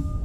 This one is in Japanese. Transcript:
you